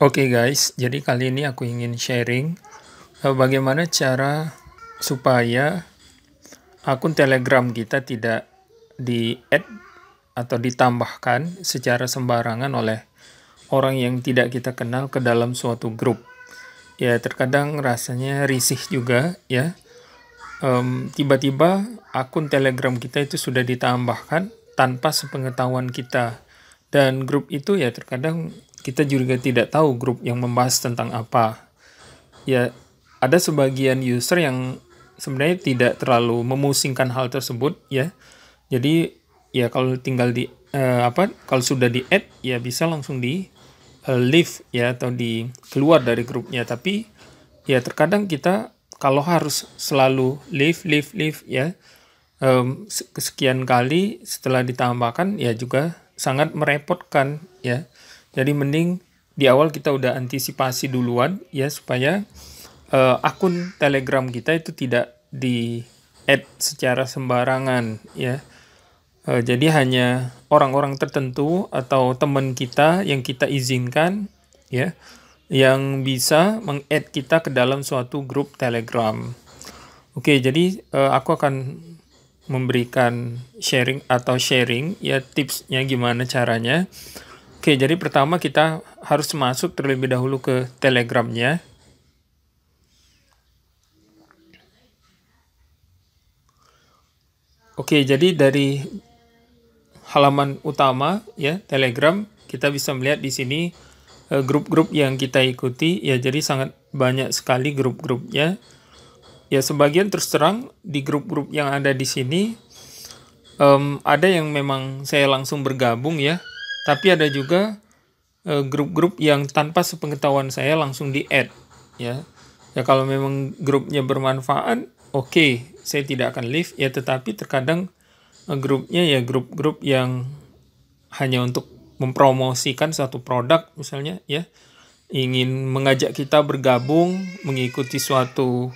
Oke okay guys, jadi kali ini aku ingin sharing eh, bagaimana cara supaya akun Telegram kita tidak di-add atau ditambahkan secara sembarangan oleh orang yang tidak kita kenal ke dalam suatu grup. Ya, terkadang rasanya risih juga ya. tiba tiba-tiba akun Telegram kita itu sudah ditambahkan tanpa sepengetahuan kita. Dan grup itu ya terkadang kita juga tidak tahu grup yang membahas tentang apa. Ya, ada sebagian user yang sebenarnya tidak terlalu memusingkan hal tersebut ya. Jadi ya kalau tinggal di uh, apa kalau sudah di add ya bisa langsung di uh, leave ya atau di keluar dari grupnya tapi ya terkadang kita kalau harus selalu leave leave leave ya um, sekian kali setelah ditambahkan ya juga sangat merepotkan ya. Jadi mending di awal kita udah antisipasi duluan ya supaya uh, akun Telegram kita itu tidak di add secara sembarangan ya. Uh, jadi hanya orang-orang tertentu atau teman kita yang kita izinkan ya yang bisa meng-add kita ke dalam suatu grup Telegram. Oke, jadi uh, aku akan memberikan sharing atau sharing ya tipsnya gimana caranya Oke, jadi pertama kita harus masuk terlebih dahulu ke Telegramnya. Oke, jadi dari halaman utama ya Telegram kita bisa melihat di sini eh, grup-grup yang kita ikuti ya jadi sangat banyak sekali grup-grupnya. Ya sebagian terus terang di grup-grup yang ada di sini um, ada yang memang saya langsung bergabung ya tapi ada juga e, grup-grup yang tanpa sepengetahuan saya langsung di add ya ya kalau memang grupnya bermanfaat oke okay, saya tidak akan leave ya tetapi terkadang e, grupnya ya grup-grup yang hanya untuk mempromosikan satu produk misalnya ya ingin mengajak kita bergabung mengikuti suatu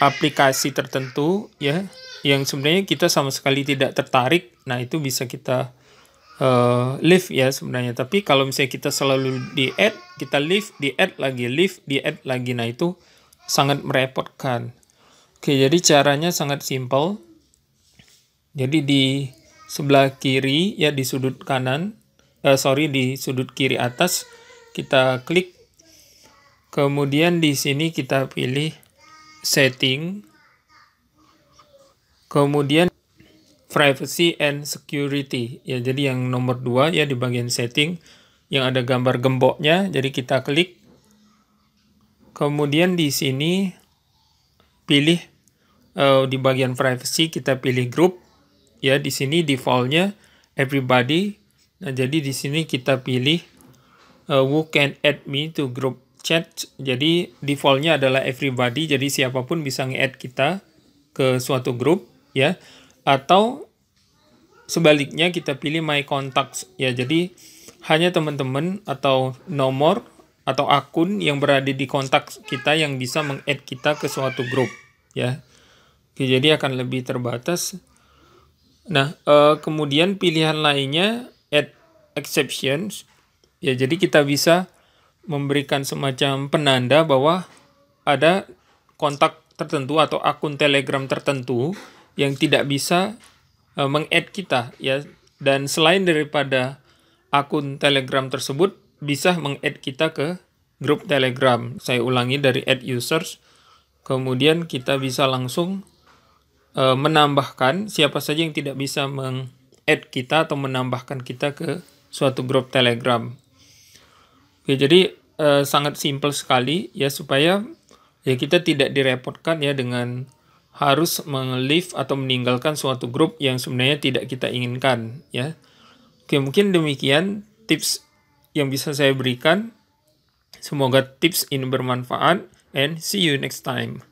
aplikasi tertentu ya yang sebenarnya kita sama sekali tidak tertarik nah itu bisa kita uh, live ya sebenarnya. Tapi kalau misalnya kita selalu di add, kita live, di add lagi, live, di add lagi. Nah itu sangat merepotkan. Oke, jadi caranya sangat simple. Jadi di sebelah kiri ya di sudut kanan, uh, sorry di sudut kiri atas kita klik. Kemudian di sini kita pilih setting. Kemudian privacy and security ya jadi yang nomor dua ya di bagian setting yang ada gambar gemboknya jadi kita klik kemudian di sini pilih uh, di bagian privacy kita pilih group ya di sini defaultnya everybody nah jadi di sini kita pilih uh, who can add me to group chat jadi defaultnya adalah everybody jadi siapapun bisa nge-add kita ke suatu grup ya atau sebaliknya kita pilih my contacts ya jadi hanya teman-teman atau nomor atau akun yang berada di kontak kita yang bisa meng-add kita ke suatu grup ya jadi akan lebih terbatas nah eh, kemudian pilihan lainnya add exceptions ya jadi kita bisa memberikan semacam penanda bahwa ada kontak tertentu atau akun telegram tertentu yang tidak bisa uh, meng-add kita ya dan selain daripada akun Telegram tersebut bisa meng-add kita ke grup Telegram. Saya ulangi dari add users. Kemudian kita bisa langsung uh, menambahkan siapa saja yang tidak bisa meng-add kita atau menambahkan kita ke suatu grup Telegram. Oke, ya, jadi uh, sangat simpel sekali ya supaya ya kita tidak direpotkan ya dengan harus meng atau meninggalkan suatu grup yang sebenarnya tidak kita inginkan ya. Oke, mungkin demikian tips yang bisa saya berikan. Semoga tips ini bermanfaat and see you next time.